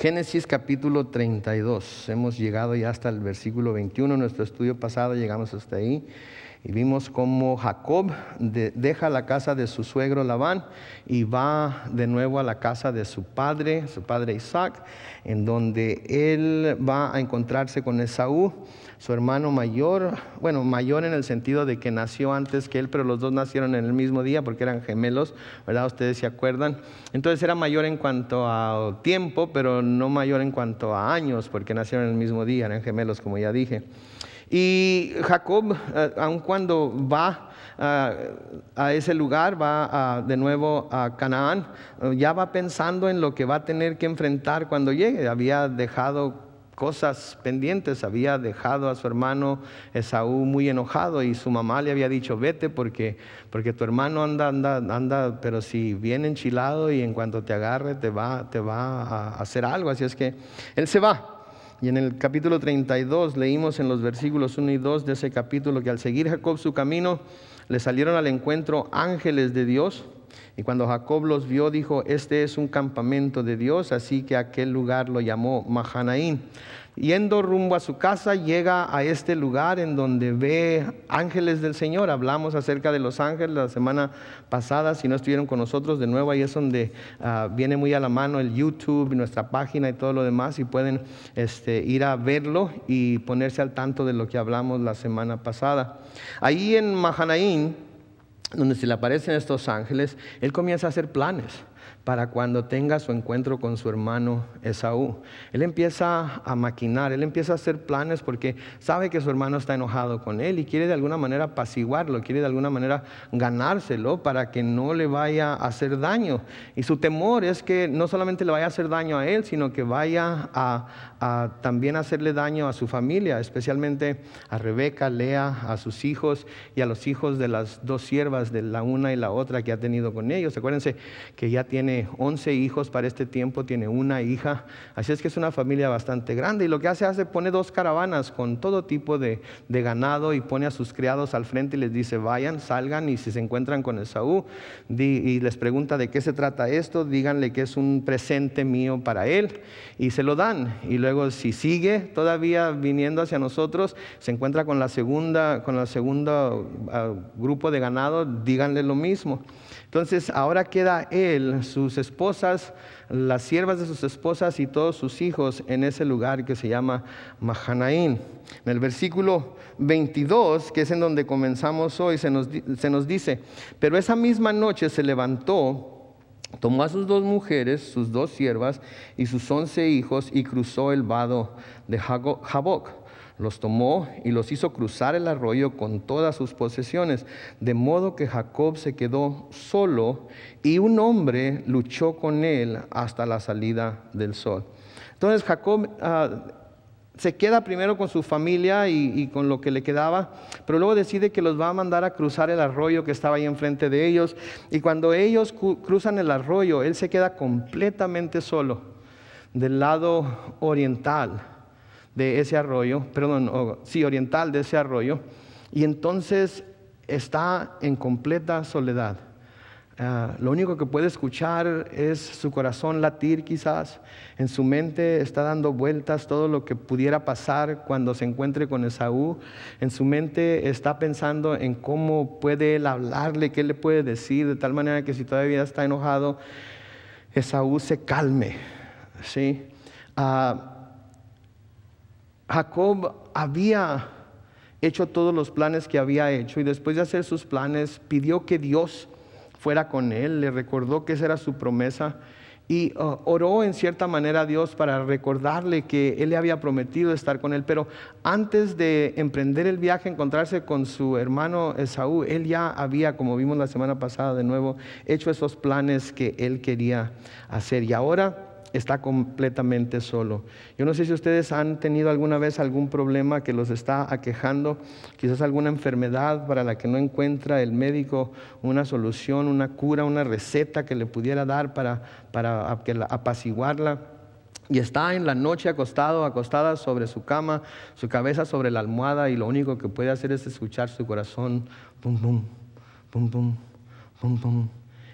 Génesis capítulo 32. Hemos llegado ya hasta el versículo 21. nuestro estudio pasado llegamos hasta ahí. Y vimos cómo Jacob deja la casa de su suegro Labán y va de nuevo a la casa de su padre, su padre Isaac, en donde él va a encontrarse con Esaú, su hermano mayor, bueno, mayor en el sentido de que nació antes que él, pero los dos nacieron en el mismo día porque eran gemelos, ¿verdad? Ustedes se acuerdan. Entonces era mayor en cuanto a tiempo, pero no mayor en cuanto a años, porque nacieron en el mismo día, eran gemelos, como ya dije. Y Jacob, eh, aun cuando va eh, a ese lugar, va de nuevo a Canaán, eh, ya va pensando en lo que va a tener que enfrentar cuando llegue. Había dejado cosas pendientes. Había dejado a su hermano Esaú muy enojado y su mamá le había dicho, vete porque, porque tu hermano anda, anda, anda, pero si viene enchilado y en cuanto te agarre te va, te va a hacer algo. Así es que él se va. Y en el capítulo 32 leímos en los versículos 1 y 2 de ese capítulo que al seguir Jacob su camino, le salieron al encuentro ángeles de Dios. Y cuando Jacob los vio, dijo, este es un campamento de Dios, así que aquel lugar lo llamó Mahanaín. Yendo rumbo a su casa, llega a este lugar en donde ve ángeles del Señor. Hablamos acerca de los ángeles la semana pasada, si no estuvieron con nosotros de nuevo, ahí es donde ah, viene muy a la mano el YouTube, nuestra página y todo lo demás, y pueden este, ir a verlo y ponerse al tanto de lo que hablamos la semana pasada. Ahí en Mahanaín, donde se le aparecen estos ángeles, él comienza a hacer planes para cuando tenga su encuentro con su hermano Esaú. Él empieza a maquinar, él empieza a hacer planes porque sabe que su hermano está enojado con él y quiere de alguna manera apaciguarlo, quiere de alguna manera ganárselo para que no le vaya a hacer daño. Y su temor es que no solamente le vaya a hacer daño a él, sino que vaya a, a también hacerle daño a su familia, especialmente a Rebeca, Lea, a sus hijos y a los hijos de las dos siervas, de la una y la otra que ha tenido con ellos. Acuérdense que ya tiene 11 hijos para este tiempo, tiene una hija, así es que es una familia bastante grande. Y lo que hace, hace pone dos caravanas con todo tipo de, ganado y pone a sus criados al frente y les dice, vayan, salgan y si se encuentran con el Saúl y les pregunta de qué se trata esto, díganle que es un presente mío para él y se lo dan. Y luego si sigue todavía viniendo hacia nosotros, se encuentra con la segunda, con la segunda ah, grupo de ganado, díganle lo mismo. Entonces ahora queda él, su sus esposas, las siervas de sus esposas y todos sus hijos en ese lugar que se llama Mahanaín. En el versículo 22, que es en donde comenzamos hoy, se nos, se nos dice, pero esa misma noche se levantó tomó a sus dos mujeres, sus dos siervas y sus once hijos y cruzó el vado de Jaboc los tomó y los hizo cruzar el arroyo con todas sus posesiones, de modo que Jacob se quedó solo y un hombre luchó con él hasta la salida del sol. Entonces Jacob ah, se queda primero con su familia y, y, con lo que le quedaba, pero luego decide que los va a mandar a cruzar el arroyo que estaba ahí enfrente de ellos. Y cuando ellos cruzan el arroyo, él se queda completamente solo del lado oriental de ese arroyo, perdón, sí, oriental de ese arroyo, y entonces está en completa soledad. Ah, lo único que puede escuchar es su corazón latir quizás, en su mente está dando vueltas todo lo que pudiera pasar cuando se encuentre con Esaú, en su mente está pensando en cómo puede él hablarle, qué le puede decir, de tal manera que si todavía está enojado, Esaú se calme. ¿sí? Ah, Jacob había hecho todos los planes que había hecho y después de hacer sus planes pidió que Dios fuera con él, le recordó que esa era su promesa y uh, oró en cierta manera a Dios para recordarle que él le había prometido estar con él, pero antes de emprender el viaje, encontrarse con su hermano Esaú, él ya había, como vimos la semana pasada de nuevo, hecho esos planes que él quería hacer y ahora está completamente solo. Yo no sé si ustedes han tenido alguna vez algún problema que los está aquejando, quizás alguna enfermedad para la que no encuentra el médico una solución, una cura, una receta que le pudiera dar para, para apaciguarla y está en la noche acostado, acostada sobre su cama, su cabeza sobre la almohada y lo único que puede hacer es escuchar su corazón, pum, pum, pum, pum, pum, pum,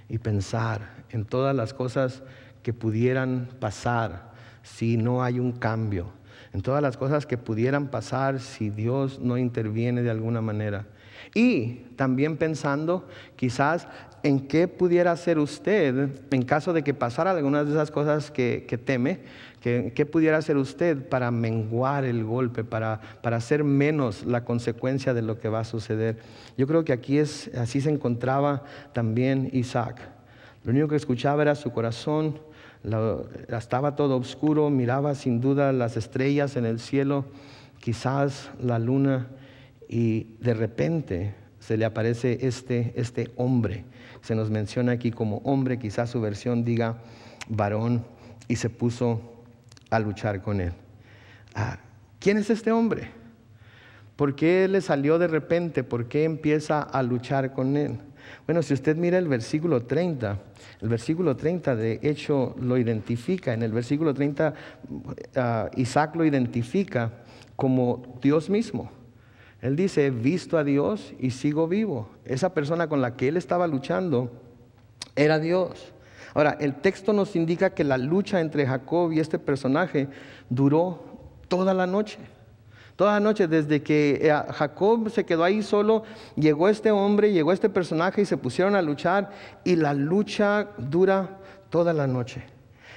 y pensar en todas las cosas que pudieran pasar si no hay un cambio, en todas las cosas que pudieran pasar si Dios no interviene de alguna manera. Y también pensando quizás en qué pudiera hacer usted en caso de que pasara algunas de esas cosas que, teme, que, qué pudiera hacer usted para menguar el golpe, para, para hacer menos la consecuencia de lo que va a suceder. Yo creo que aquí es, así se encontraba también Isaac. Lo único que escuchaba era su corazón, estaba todo oscuro, miraba sin duda las estrellas en el cielo, quizás la luna, y de repente se le aparece este, este hombre. Se nos menciona aquí como hombre, quizás su versión diga varón, y se puso a luchar con él. Ah, ¿Quién es este hombre? ¿Por qué le salió de repente? ¿Por qué empieza a luchar con él? Bueno, si usted mira el versículo 30, el versículo 30 de hecho lo identifica, en el versículo 30 ah, Isaac lo identifica como Dios mismo. Él dice, he visto a Dios y sigo vivo. Esa persona con la que él estaba luchando era Dios. Ahora, el texto nos indica que la lucha entre Jacob y este personaje duró toda la noche. Toda la noche desde que eh, Jacob se quedó ahí solo, llegó este hombre, llegó este personaje y se pusieron a luchar y la lucha dura toda la noche.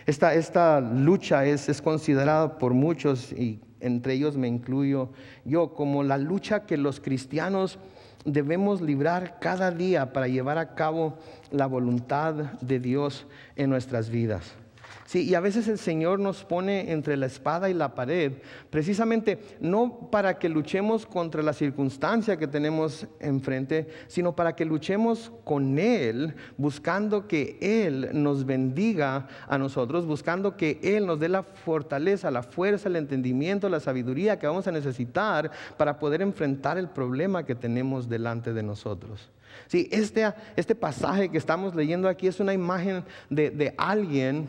Esta, lucha es considerada por muchos, y entre ellos me incluyo yo, como la lucha que los cristianos debemos librar cada día para llevar a cabo la voluntad de Dios en nuestras vidas. Sí, y a veces el Señor nos pone entre la espada y la pared, precisamente no para que luchemos contra la circunstancia que tenemos enfrente, sino para que luchemos con Él, buscando que Él nos bendiga a nosotros, buscando que Él nos dé la fortaleza, la fuerza, el entendimiento, la sabiduría que vamos a necesitar para poder enfrentar el problema que tenemos delante de nosotros. Sí, este, este, pasaje que estamos leyendo aquí es una imagen de, alguien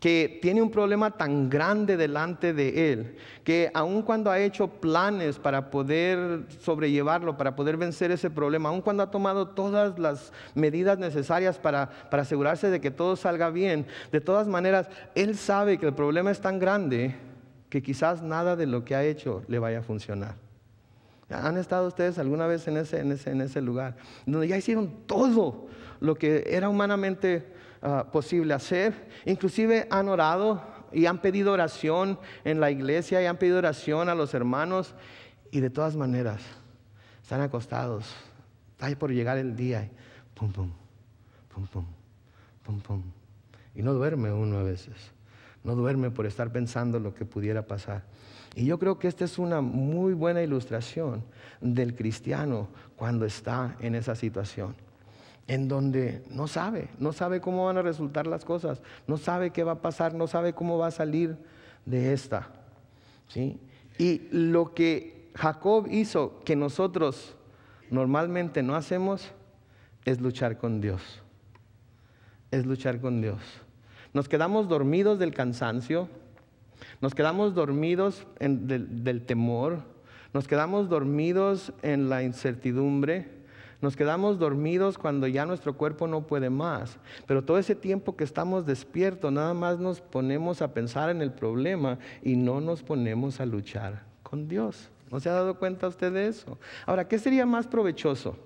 que tiene un problema tan grande delante de él, que aun cuando ha hecho planes para poder sobrellevarlo, para poder vencer ese problema, aun cuando ha tomado todas las medidas necesarias para asegurarse de que todo salga bien, de todas maneras, él sabe que el problema es tan grande que quizás nada de lo que ha hecho le vaya a funcionar. ¿Han estado ustedes alguna vez en ese, en ese, lugar? Donde ya hicieron todo lo que era humanamente ah, posible hacer. Inclusive han orado y han pedido oración en la iglesia y han pedido oración a los hermanos. Y de todas maneras, están acostados. Está por llegar el día. Pum, pum, pum, pum, pum, pum. Y no duerme uno a veces. No duerme por estar pensando lo que pudiera pasar. Y yo creo que esta es una muy buena ilustración del cristiano cuando está en esa situación, en donde no sabe, no sabe cómo van a resultar las cosas, no sabe qué va a pasar, no sabe cómo va a salir de esta. Y lo que Jacob hizo que nosotros normalmente no hacemos es luchar con Dios, es luchar con Dios. Nos quedamos dormidos del cansancio, nos quedamos dormidos en, del, del temor, nos quedamos dormidos en la incertidumbre, nos quedamos dormidos cuando ya nuestro cuerpo no puede más. Pero todo ese tiempo que estamos despiertos, nada más nos ponemos a pensar en el problema y no nos ponemos a luchar con Dios. ¿No se ha dado cuenta usted de eso? Ahora, ¿qué sería más provechoso?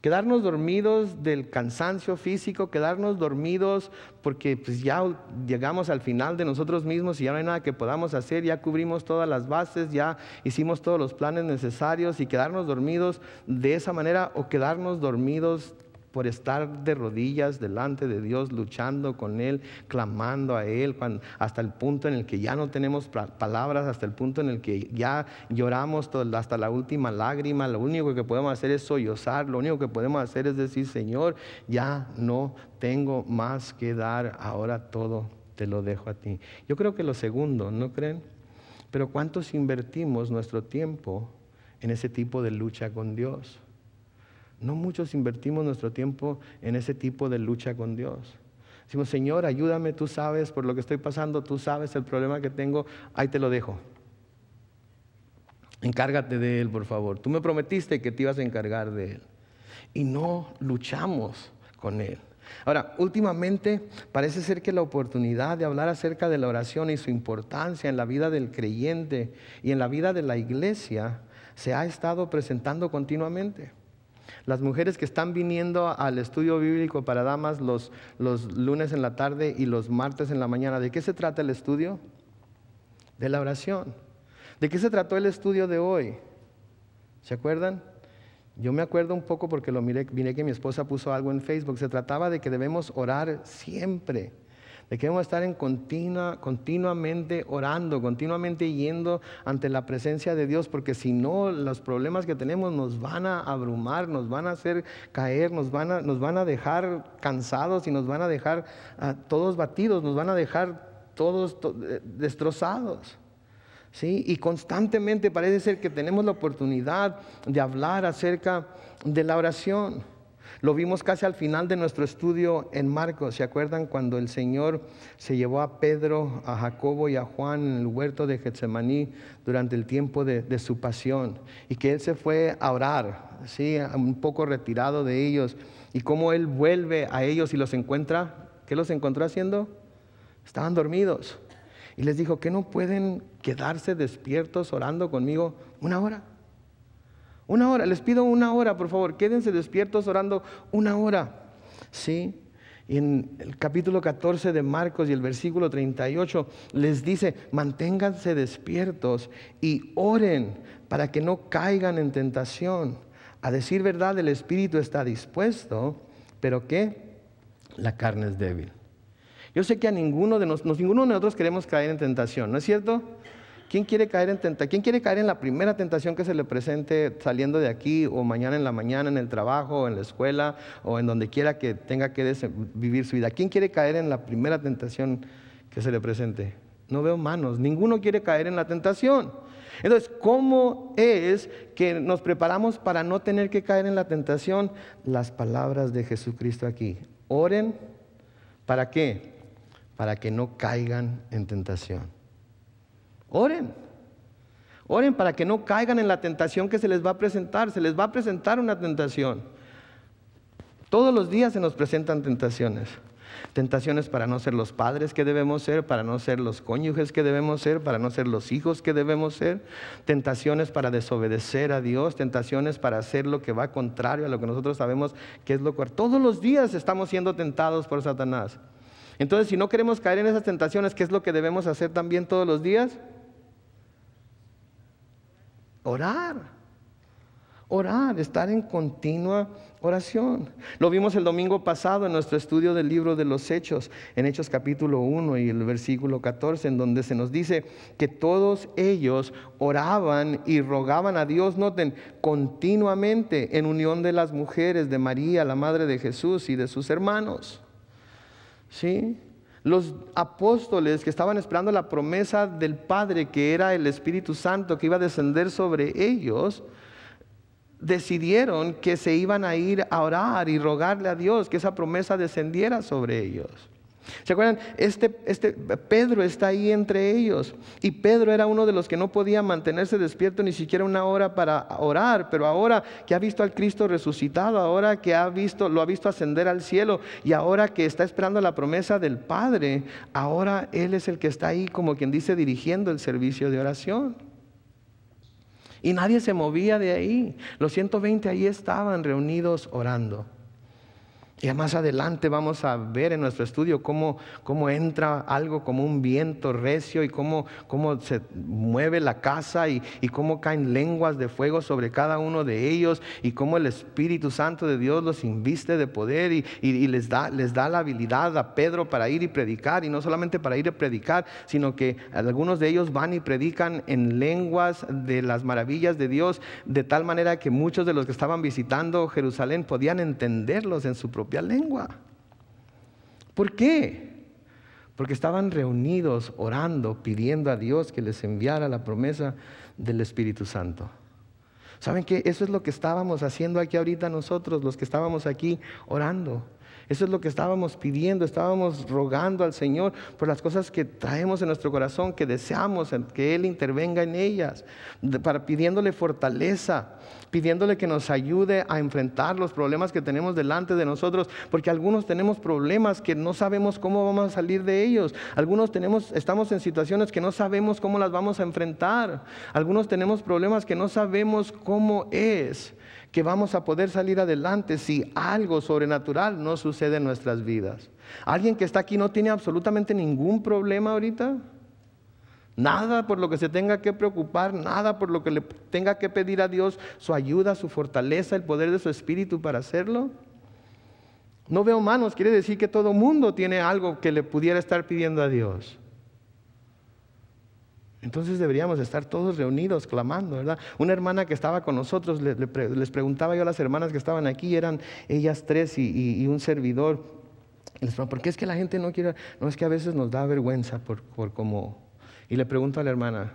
Quedarnos dormidos del cansancio físico, quedarnos dormidos porque pues, ya llegamos al final de nosotros mismos y ya no hay nada que podamos hacer, ya cubrimos todas las bases, ya hicimos todos los planes necesarios y quedarnos dormidos de esa manera o quedarnos dormidos por estar de rodillas delante de Dios, luchando con Él, clamando a Él, hasta el punto en el que ya no tenemos palabras, hasta el punto en el que ya lloramos hasta la última lágrima, lo único que podemos hacer es sollozar, lo único que podemos hacer es decir, Señor, ya no tengo más que dar, ahora todo te lo dejo a ti. Yo creo que lo segundo, ¿no creen? Pero ¿cuántos invertimos nuestro tiempo en ese tipo de lucha con Dios? No muchos invertimos nuestro tiempo en ese tipo de lucha con Dios. Decimos, Señor, ayúdame, tú sabes por lo que estoy pasando, tú sabes el problema que tengo, ahí te lo dejo. Encárgate de él, por favor. Tú me prometiste que te ibas a encargar de él. Y no luchamos con él. Ahora, últimamente parece ser que la oportunidad de hablar acerca de la oración y su importancia en la vida del creyente y en la vida de la iglesia se ha estado presentando continuamente. Las mujeres que están viniendo al estudio bíblico para damas los, lunes en la tarde y los martes en la mañana, ¿de qué se trata el estudio? De la oración. ¿De qué se trató el estudio de hoy? ¿Se acuerdan? Yo me acuerdo un poco porque lo miré, miré que mi esposa puso algo en Facebook. Se trataba de que debemos orar siempre de que estar en continua, continuamente orando, continuamente yendo ante la presencia de Dios, porque si no, los problemas que tenemos nos van a abrumar, nos van a hacer caer, nos van a, nos van a dejar cansados y nos van a dejar ah, todos batidos, nos van a dejar todos eh, destrozados. Y constantemente parece ser que tenemos la oportunidad de hablar acerca de la oración. Lo vimos casi al final de nuestro estudio en Marcos. ¿Se acuerdan cuando el Señor se llevó a Pedro, a Jacobo y a Juan en el huerto de Getsemaní durante el tiempo de, su pasión? Y que Él se fue a orar, ¿sí? un poco retirado de ellos. Y cómo Él vuelve a ellos y los encuentra. ¿Qué los encontró haciendo? Estaban dormidos. Y les dijo, ¿que no pueden quedarse despiertos orando conmigo una hora? Una hora, les pido una hora, por favor, quédense despiertos orando una hora. ¿Sí? Y en el capítulo 14 de Marcos y el versículo 38 les dice, manténganse despiertos y oren para que no caigan en tentación. A decir verdad, el espíritu está dispuesto, pero que la carne es débil. Yo sé que a ninguno de nosotros, ninguno de nosotros queremos caer en tentación, ¿no es cierto? ¿Quién quiere caer en ¿Quién quiere caer en la primera tentación que se le presente saliendo de aquí o mañana en la mañana en el trabajo, o en la escuela o en donde quiera que tenga que vivir su vida? ¿Quién quiere caer en la primera tentación que se le presente? No veo manos, ninguno quiere caer en la tentación. Entonces, ¿cómo es que nos preparamos para no tener que caer en la tentación? Las palabras de Jesucristo aquí. Oren, ¿para qué? Para que no caigan en tentación. Oren. Oren para que no caigan en la tentación que se les va a presentar. Se les va a presentar una tentación. Todos los días se nos presentan tentaciones. Tentaciones para no ser los padres que debemos ser, para no ser los cónyuges que debemos ser, para no ser los hijos que debemos ser. Tentaciones para desobedecer a Dios, tentaciones para hacer lo que va contrario a lo que nosotros sabemos que es lo cual. Todos los días estamos siendo tentados por Satanás. Entonces, si no queremos caer en esas tentaciones, ¿qué es lo que debemos hacer también todos los días? Orar. Orar, estar en continua oración. Lo vimos el domingo pasado en nuestro estudio del libro de los Hechos, en Hechos capítulo 1 y el versículo 14, en donde se nos dice que todos ellos oraban y rogaban a Dios, noten, continuamente en unión de las mujeres, de María, la madre de Jesús y de sus hermanos. ¿Sí? Los apóstoles que estaban esperando la promesa del Padre, que era el Espíritu Santo que iba a descender sobre ellos, decidieron que se iban a ir a orar y rogarle a Dios que esa promesa descendiera sobre ellos. ¿Se acuerdan? Este, este, Pedro está ahí entre ellos. Y Pedro era uno de los que no podía mantenerse despierto ni siquiera una hora para orar. Pero ahora que ha visto al Cristo resucitado, ahora que ha visto, lo ha visto ascender al cielo y ahora que está esperando la promesa del Padre, ahora Él es el que está ahí como quien dice dirigiendo el servicio de oración. Y nadie se movía de ahí. Los 120 ahí estaban reunidos orando. Ya más adelante vamos a ver en nuestro estudio cómo, cómo entra algo como un viento recio y cómo, cómo se mueve la casa y, cómo caen lenguas de fuego sobre cada uno de ellos y cómo el Espíritu Santo de Dios los inviste de poder y, les, da, les da la habilidad a Pedro para ir y predicar y no solamente para ir y predicar, sino que algunos de ellos van y predican en lenguas de las maravillas de Dios de tal manera que muchos de los que estaban visitando Jerusalén podían entenderlos en su propósito lengua. ¿Por qué? Porque estaban reunidos orando, pidiendo a Dios que les enviara la promesa del Espíritu Santo. ¿Saben qué? Eso es lo que estábamos haciendo aquí ahorita nosotros, los que estábamos aquí orando. Eso es lo que estábamos pidiendo, estábamos rogando al Señor por las cosas que traemos en nuestro corazón, que deseamos que Él intervenga en ellas, para pidiéndole fortaleza, pidiéndole que nos ayude a enfrentar los problemas que tenemos delante de nosotros, porque algunos tenemos problemas que no sabemos cómo vamos a salir de ellos, algunos tenemos, estamos en situaciones que no sabemos cómo las vamos a enfrentar, algunos tenemos problemas que no sabemos cómo es que vamos a poder salir adelante si algo sobrenatural no sucede en nuestras vidas. ¿Alguien que está aquí no tiene absolutamente ningún problema ahorita? Nada por lo que se tenga que preocupar, nada por lo que le tenga que pedir a Dios su ayuda, su fortaleza, el poder de su espíritu para hacerlo. No veo manos, quiere decir que todo mundo tiene algo que le pudiera estar pidiendo a Dios. Entonces deberíamos estar todos reunidos clamando, ¿verdad? Una hermana que estaba con nosotros, les, preguntaba yo a las hermanas que estaban aquí, eran ellas tres y, un servidor. Y les preguntaba, ¿por qué es que la gente no quiere? No, es que a veces nos da vergüenza por, por cómo... Y le pregunto a la hermana,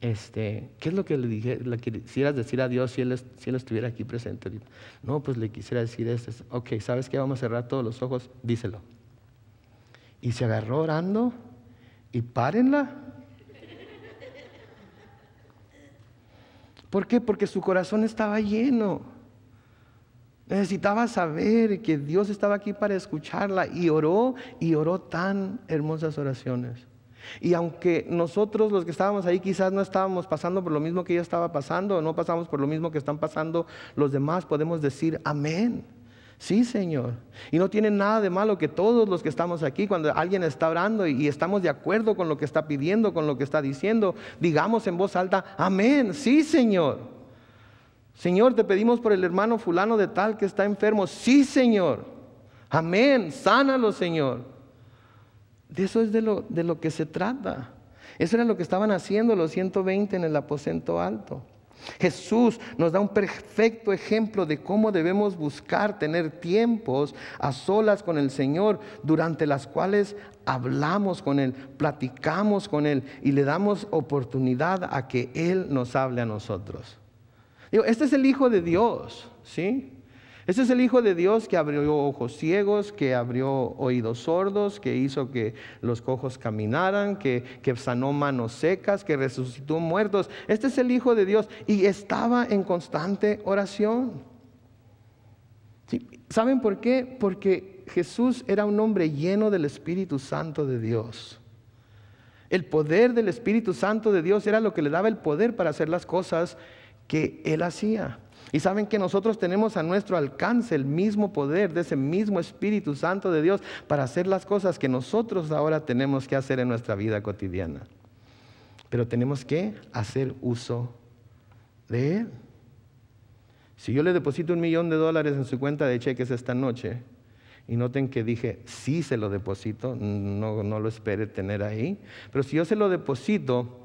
este, ¿qué es lo que le, dije, quisieras decir a Dios si él, si él estuviera aquí presente? No, pues le quisiera decir esto. Ok, ¿sabes qué? Vamos a cerrar todos los ojos, díselo. Y se agarró orando y párenla ¿Por qué? Porque su corazón estaba lleno. Necesitaba saber que Dios estaba aquí para escucharla y oró y oró tan hermosas oraciones. Y aunque nosotros los que estábamos ahí quizás no estábamos pasando por lo mismo que ella estaba pasando, o no pasamos por lo mismo que están pasando los demás, podemos decir amén. Sí, Señor. Y no tiene nada de malo que todos los que estamos aquí, cuando alguien está orando y estamos de acuerdo con lo que está pidiendo, con lo que está diciendo, digamos en voz alta, amén, sí, Señor. Señor, te pedimos por el hermano fulano de tal que está enfermo. Sí, Señor. Amén, sánalo, Señor. De eso es de lo, de lo que se trata. Eso era lo que estaban haciendo los 120 en el aposento alto. Jesús nos da un perfecto ejemplo de cómo debemos buscar tener tiempos a solas con el Señor, durante las cuales hablamos con Él, platicamos con Él y le damos oportunidad a que Él nos hable a nosotros. este es el Hijo de Dios, ¿sí? Este es el Hijo de Dios que abrió ojos ciegos, que abrió oídos sordos, que hizo que los cojos caminaran, que, que sanó manos secas, que resucitó muertos. Este es el Hijo de Dios y estaba en constante oración. ¿Saben por qué? Porque Jesús era un hombre lleno del Espíritu Santo de Dios. El poder del Espíritu Santo de Dios era lo que le daba el poder para hacer las cosas que él hacía. Y saben que nosotros tenemos a nuestro alcance el mismo poder de ese mismo Espíritu Santo de Dios para hacer las cosas que nosotros ahora tenemos que hacer en nuestra vida cotidiana. Pero tenemos que hacer uso de Él. Si yo le deposito un millón de dólares en su cuenta de cheques esta noche, y noten que dije, sí se lo deposito, no, no lo espere tener ahí, pero si yo se lo deposito,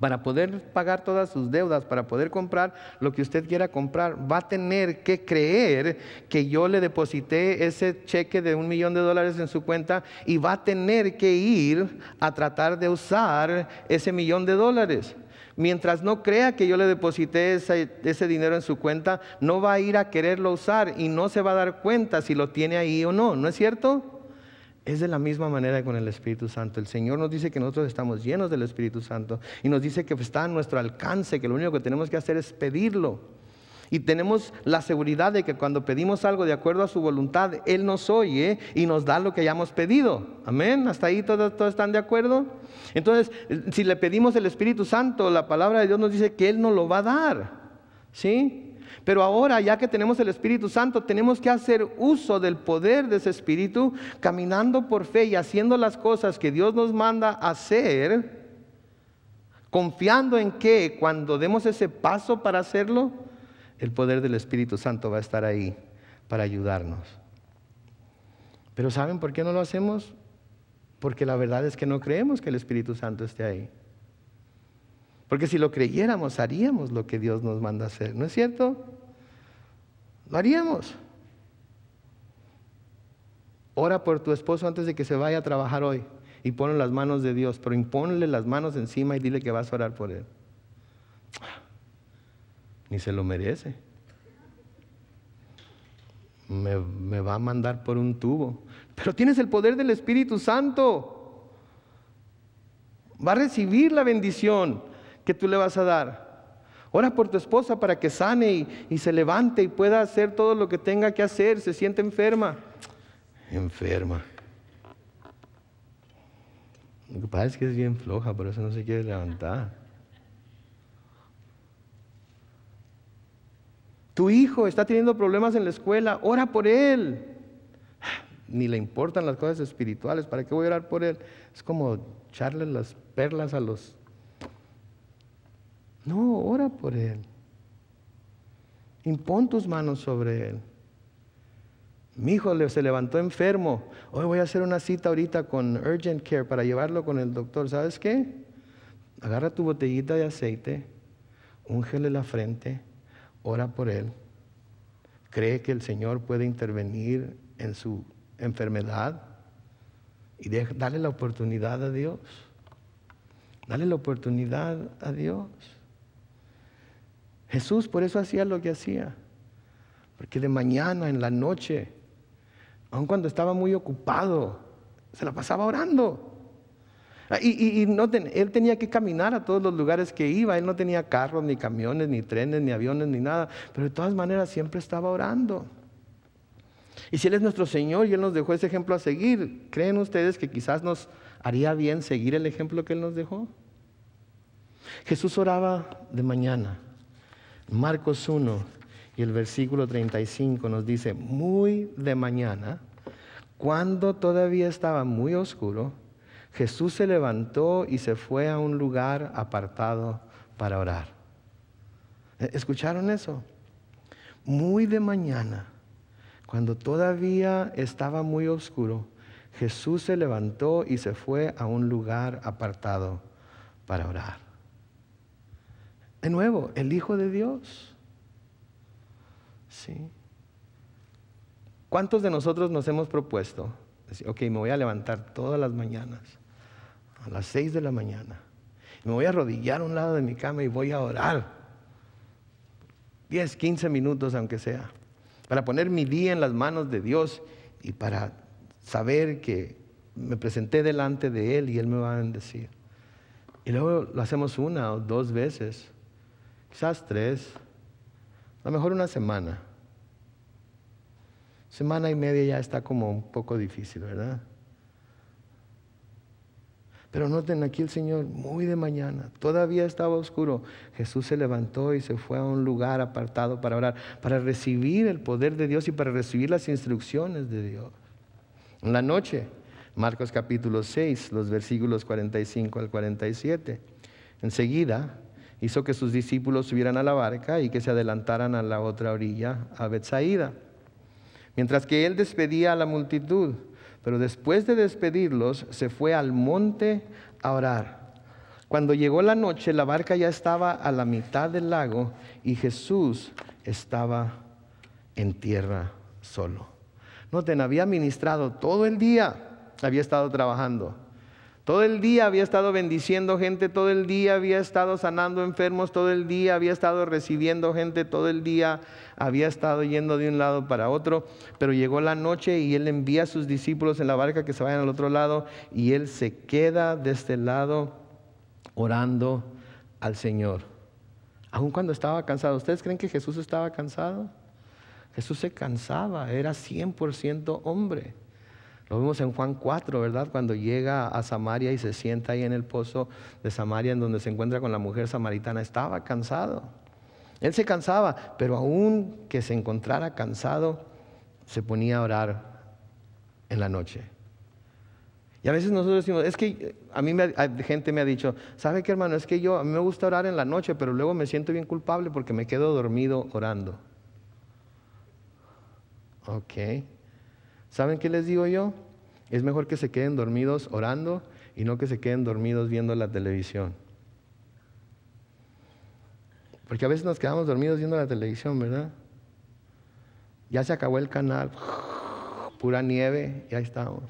para poder pagar todas sus deudas, para poder comprar lo que usted quiera comprar, va a tener que creer que yo le deposité ese cheque de un millón de dólares en su cuenta y va a tener que ir a tratar de usar ese millón de dólares. Mientras no crea que yo le deposité ese, dinero en su cuenta, no va a ir a quererlo usar y no se va a dar cuenta si lo tiene ahí o no, ¿no es cierto? Es de la misma manera con el Espíritu Santo. El Señor nos dice que nosotros estamos llenos del Espíritu Santo y nos dice que está a nuestro alcance, que lo único que tenemos que hacer es pedirlo. Y tenemos la seguridad de que cuando pedimos algo de acuerdo a su voluntad, Él nos oye y nos da lo que hayamos pedido. Amén. Hasta ahí todos, están de acuerdo. Entonces, si le pedimos el Espíritu Santo, la palabra de Dios nos dice que Él nos lo va a dar. ¿Sí? Pero ahora, ya que tenemos el Espíritu Santo, tenemos que hacer uso del poder de ese Espíritu, caminando por fe y haciendo las cosas que Dios nos manda hacer, confiando en que cuando demos ese paso para hacerlo, el poder del Espíritu Santo va a estar ahí para ayudarnos. Pero ¿saben por qué no lo hacemos? Porque la verdad es que no creemos que el Espíritu Santo esté ahí. Porque si lo creyéramos, haríamos lo que Dios nos manda hacer, ¿no es cierto? Lo haríamos. Ora por tu esposo antes de que se vaya a trabajar hoy y ponle las manos de Dios, pero impónle las manos encima y dile que vas a orar por él. Ni se lo merece. Me, me, va a mandar por un tubo. Pero tienes el poder del Espíritu Santo. Va a recibir la bendición que tú le vas a dar. Ora por tu esposa para que sane y, se levante y pueda hacer todo lo que tenga que hacer. Se siente enferma. Enferma. Lo que pasa es que es bien floja, por eso no se quiere levantar. Tu hijo está teniendo problemas en la escuela, ora por él. Ni le importan las cosas espirituales, ¿para qué voy a orar por él? Es como echarle las perlas a los no, ora por él. Impón tus manos sobre él. Mi hijo se levantó enfermo. Hoy voy a hacer una cita ahorita con Urgent Care para llevarlo con el doctor. ¿Sabes qué? Agarra tu botellita de aceite, úngele la frente, ora por él. Cree que el Señor puede intervenir en su enfermedad y dale la oportunidad a Dios. Dale la oportunidad a Dios. Jesús por eso hacía lo que hacía. Porque de mañana, en la noche, aun cuando estaba muy ocupado, se la pasaba orando. Ah, y, él tenía que caminar a todos los lugares que iba. Él no tenía carros, ni camiones, ni trenes, ni aviones, ni nada. Pero de todas maneras siempre estaba orando. Y si Él es nuestro Señor y Él nos dejó ese ejemplo a seguir, ¿creen ustedes que quizás nos haría bien seguir el ejemplo que Él nos dejó? Jesús oraba de mañana. Marcos 1 y el versículo 35 nos dice, muy de mañana, cuando todavía estaba muy oscuro, Jesús se levantó y se fue a un lugar apartado para orar. ¿E-, ¿Escucharon eso? Muy de mañana, cuando todavía estaba muy oscuro, Jesús se levantó y se fue a un lugar apartado para orar. De nuevo, el Hijo de Dios. ¿Cuántos de nosotros nos hemos propuesto? Decir, ok, me voy a levantar todas las mañanas, a las seis de la mañana. Me voy a arrodillar a un lado de mi cama y voy a orar. 10, 15 minutos aunque sea. Para poner mi día en las manos de Dios y para saber que me presenté delante de Él y Él me va a bendecir. Y luego lo hacemos una o dos veces quizás tres, a lo mejor una semana. Semana y media ya está como un poco difícil, ¿verdad? Pero noten aquí el Señor, muy de mañana, todavía estaba oscuro. Jesús se levantó y se fue a un lugar apartado para orar, para recibir el poder de Dios y para recibir las instrucciones de Dios. En la noche, Marcos capítulo 6, los versículos 45 al 47. Enseguida, hizo que sus discípulos subieran a la barca y que se adelantaran a la otra orilla, a Bethsaida. Mientras que él despedía a la multitud, pero después de despedirlos se fue al monte a orar. Cuando llegó la noche, la barca ya estaba a la mitad del lago y Jesús estaba en tierra solo. Noten, había ministrado todo el día, había estado trabajando. Todo el día había estado bendiciendo gente, todo el día había estado sanando enfermos, todo el día había estado recibiendo gente, todo el día había estado yendo de un lado para otro, pero llegó la noche y él envía a sus discípulos en la barca que se vayan al otro lado y él se queda de este lado orando al Señor. Aun cuando estaba cansado, ¿ustedes creen que Jesús estaba cansado? Jesús se cansaba, era 100% hombre. Lo vimos en Juan 4, ¿verdad? Cuando llega a Samaria y se sienta ahí en el pozo de Samaria, en donde se encuentra con la mujer samaritana, estaba cansado. Él se cansaba, pero aún que se encontrara cansado, se ponía a orar en la noche. Y a veces nosotros decimos, es que a mí gente me ha dicho, ¿sabe qué hermano? Es que yo, a mí me gusta orar en la noche, pero luego me siento bien culpable porque me quedo dormido orando. Ok. ¿Saben qué les digo yo? Es mejor que se queden dormidos orando y no que se queden dormidos viendo la televisión. Porque a veces nos quedamos dormidos viendo la televisión, ¿verdad? Ya se acabó el canal, pura nieve, ya estamos.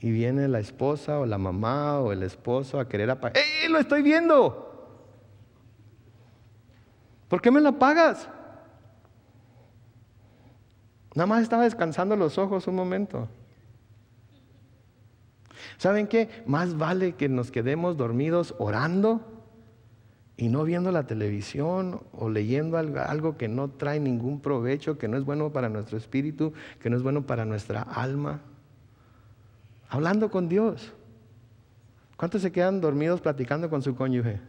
Y viene la esposa o la mamá o el esposo a querer apagar. ¡Ey, lo estoy viendo! ¿Por qué me la apagas? Nada más estaba descansando los ojos un momento. ¿Saben qué? Más vale que nos quedemos dormidos orando y no viendo la televisión o leyendo algo que no trae ningún provecho, que no es bueno para nuestro espíritu, que no es bueno para nuestra alma. Hablando con Dios. ¿Cuántos se quedan dormidos platicando con su cónyuge?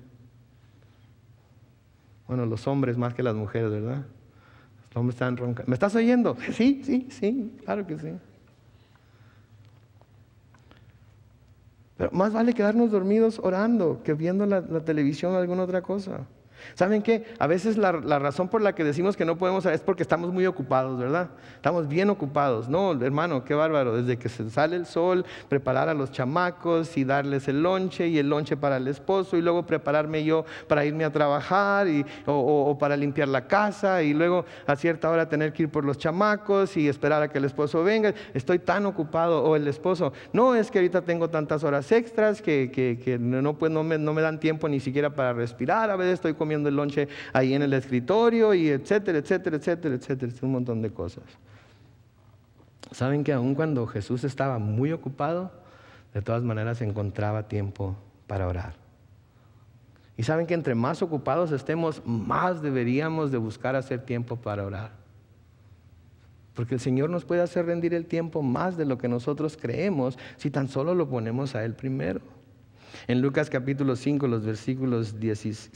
Bueno, los hombres más que las mujeres, ¿verdad? me están roncando. ¿Me estás oyendo? Sí, sí, sí, claro que sí. Pero más vale quedarnos dormidos orando que viendo la, la televisión o alguna otra cosa. ¿Saben qué? A veces la, razón por la que decimos que no podemos es porque estamos muy ocupados, ¿verdad? Estamos bien ocupados. No, hermano, qué bárbaro. Desde que se sale el sol, preparar a los chamacos y darles el lonche y el lonche para el esposo y luego prepararme yo para irme a trabajar o, para limpiar la casa y luego a cierta hora tener que ir por los chamacos y esperar a que el esposo venga. Estoy tan ocupado o el esposo. No, es que ahorita tengo tantas horas extras que, no, pues, no, me, no me dan tiempo ni siquiera para respirar. A veces estoy comiendo el lonche ahí en el escritorio y etcétera, etcétera, etcétera, etcétera, un montón de cosas. Saben que aun cuando Jesús estaba muy ocupado, de todas maneras encontraba tiempo para orar. Y saben que entre más ocupados estemos, más deberíamos de buscar hacer tiempo para orar. Porque el Señor nos puede hacer rendir el tiempo más de lo que nosotros creemos si tan solo lo ponemos a Él primero. En Lucas capítulo 5, los versículos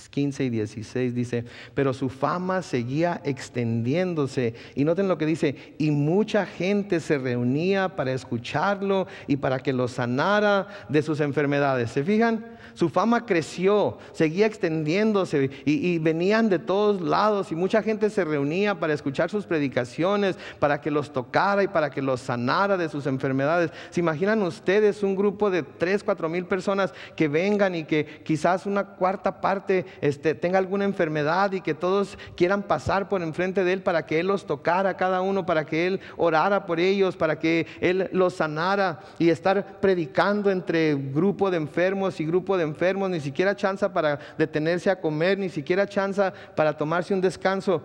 15 y 16 dice, pero su fama seguía extendiéndose. Y noten lo que dice, y mucha gente se reunía para escucharlo y para que lo sanara de sus enfermedades. ¿Se fijan? Su fama creció, seguía extendiéndose y, venían de todos lados y mucha gente se reunía para escuchar sus predicaciones, para que los tocara y para que los sanara de sus enfermedades. ¿Se imaginan ustedes un grupo de 3, 4 mil personas que vengan y que quizás una cuarta parte este, tenga alguna enfermedad y que todos quieran pasar por enfrente de él para que él los tocara cada uno, para que él orara por ellos, para que él los sanara y estar predicando entre grupo de enfermos y grupo de enfermos, ni siquiera chance para detenerse a comer, ni siquiera chance para tomarse un descanso.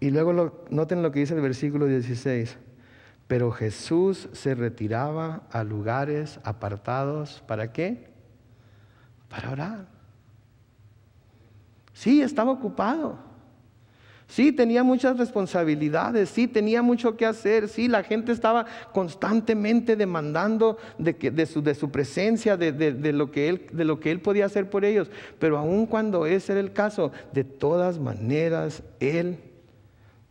Y luego noten lo que dice el versículo 16. Pero Jesús se retiraba a lugares apartados. ¿Para qué? Para orar. Sí, estaba ocupado. Sí, tenía muchas responsabilidades, sí, tenía mucho que hacer, sí, la gente estaba constantemente demandando de, su, presencia, de, lo que él, de lo que él podía hacer por ellos. Pero aun cuando ese era el caso, de todas maneras, él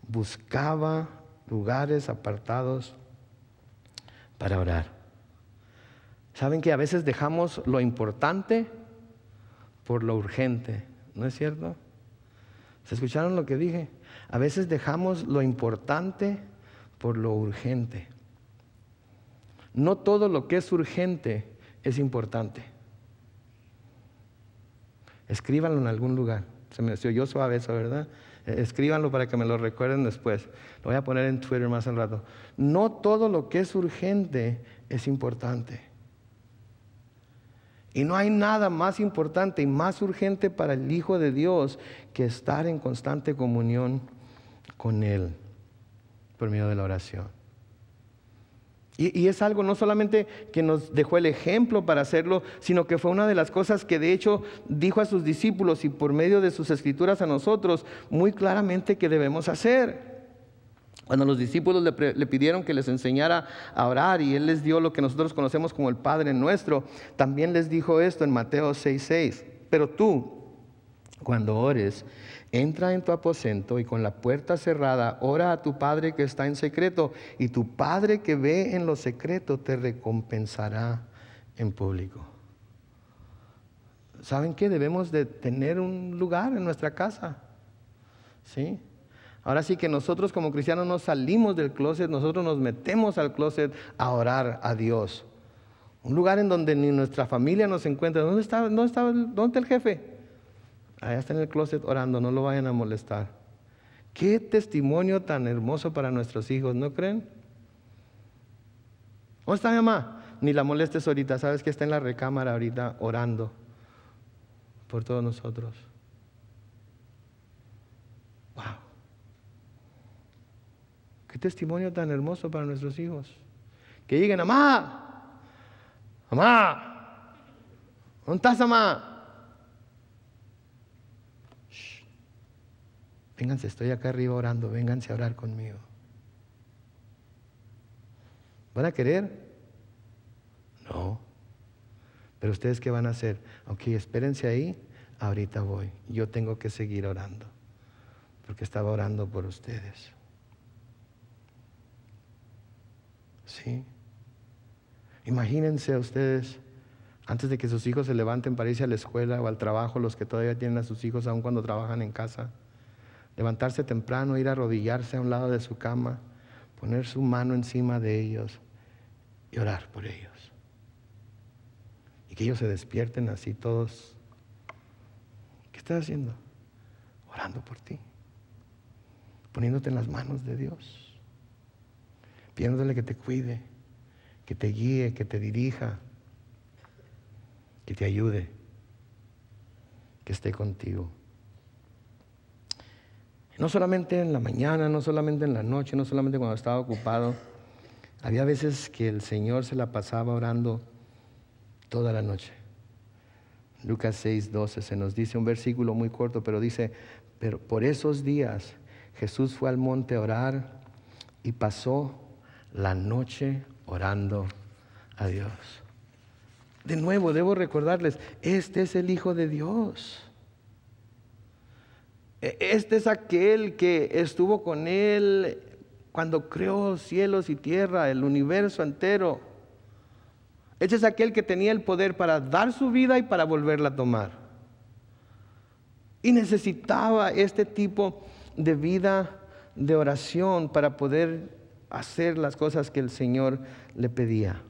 buscaba lugares apartados para orar. ¿Saben que a veces dejamos lo importante por lo urgente? ¿No es cierto? ¿Se escucharon lo que dije? A veces dejamos lo importante por lo urgente. No todo lo que es urgente es importante. Escríbanlo en algún lugar. Se me decía yo suave eso, ¿verdad? E, escríbanlo para que me lo recuerden después. Lo voy a poner en Twitter más al rato. No todo lo que es urgente es importante. Y no hay nada más importante y más urgente para el Hijo de Dios que estar en constante comunión con Él por medio de la oración. Y, y, es algo no solamente que nos dejó el ejemplo para hacerlo, sino que fue una de las cosas que de hecho dijo a sus discípulos y por medio de sus escrituras a nosotros muy claramente que debemos hacer. Cuando los discípulos le, pidieron que les enseñara a orar y Él les dio lo que nosotros conocemos como el Padre nuestro, también les dijo esto en Mateo 6:6. 6, Pero tú, cuando ores, entra en tu aposento y con la puerta cerrada, ora a tu Padre que está en secreto y tu Padre que ve en lo secreto te recompensará en público. ¿Saben qué? Debemos de tener un lugar en nuestra casa. ¿Sí? Ahora sí que nosotros como cristianos no salimos del closet, nosotros nos metemos al closet a orar a Dios. Un lugar en donde ni nuestra familia nos encuentra. ¿Dónde está, dónde el jefe? Allá está en el closet orando, no lo vayan a molestar. Qué testimonio tan hermoso para nuestros hijos, ¿no creen? ¿Dónde está mi mamá? Ni la molestes ahorita, sabes que está en la recámara ahorita orando por todos nosotros. Qué testimonio tan hermoso para nuestros hijos. Que lleguen, mamá, mamá, ¿dónde estás, mamá? Vénganse, estoy acá arriba orando, vénganse a orar conmigo. ¿Van a querer? No. Pero ustedes qué van a hacer? Ok, espérense ahí, ahorita voy. Yo tengo que seguir orando, porque estaba orando por ustedes. ¿Sí? Imagínense ustedes, antes de que sus hijos se levanten para irse a la escuela o al trabajo, los que todavía tienen a sus hijos aun cuando trabajan en casa, levantarse temprano, ir a arrodillarse a un lado de su cama, poner su mano encima de ellos y orar por ellos. Y que ellos se despierten así todos. ¿Qué estás haciendo? Orando por ti, poniéndote en las manos de Dios. Pidiéndole que te cuide, que te guíe, que te dirija, que te ayude, que esté contigo. No solamente en la mañana, no solamente en la noche, no solamente cuando estaba ocupado. Había veces que el Señor se la pasaba orando toda la noche. Lucas 6, 12 se nos dice un versículo muy corto, pero dice, pero por esos días Jesús fue al monte a orar y pasó la noche orando a Dios. De nuevo, debo recordarles, este es el Hijo de Dios. E, este es aquel que estuvo con Él cuando creó cielos y tierra, el universo entero. Este es aquel que tenía el poder para dar su vida y para volverla a tomar. Y necesitaba este tipo de vida de oración para poder hacer las cosas que el Señor le pedía.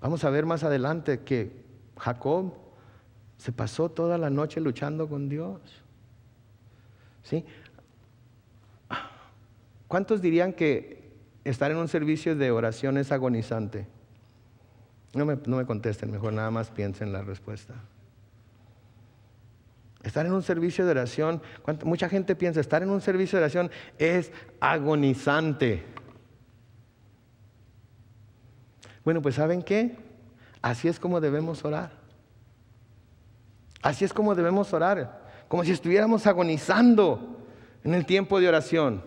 Vamos a ver más adelante que Jacob se pasó toda la noche luchando con Dios. ¿Sí? ¿Cuántos dirían que estar en un servicio de oración es agonizante? No me, no me contesten, mejor nada más piensen la respuesta. Estar en un servicio de oración, mucha gente piensa, estar en un servicio de oración es agonizante. Bueno, pues ¿saben qué? Así es como debemos orar. Así es como debemos orar, como si estuviéramos agonizando en el tiempo de oración.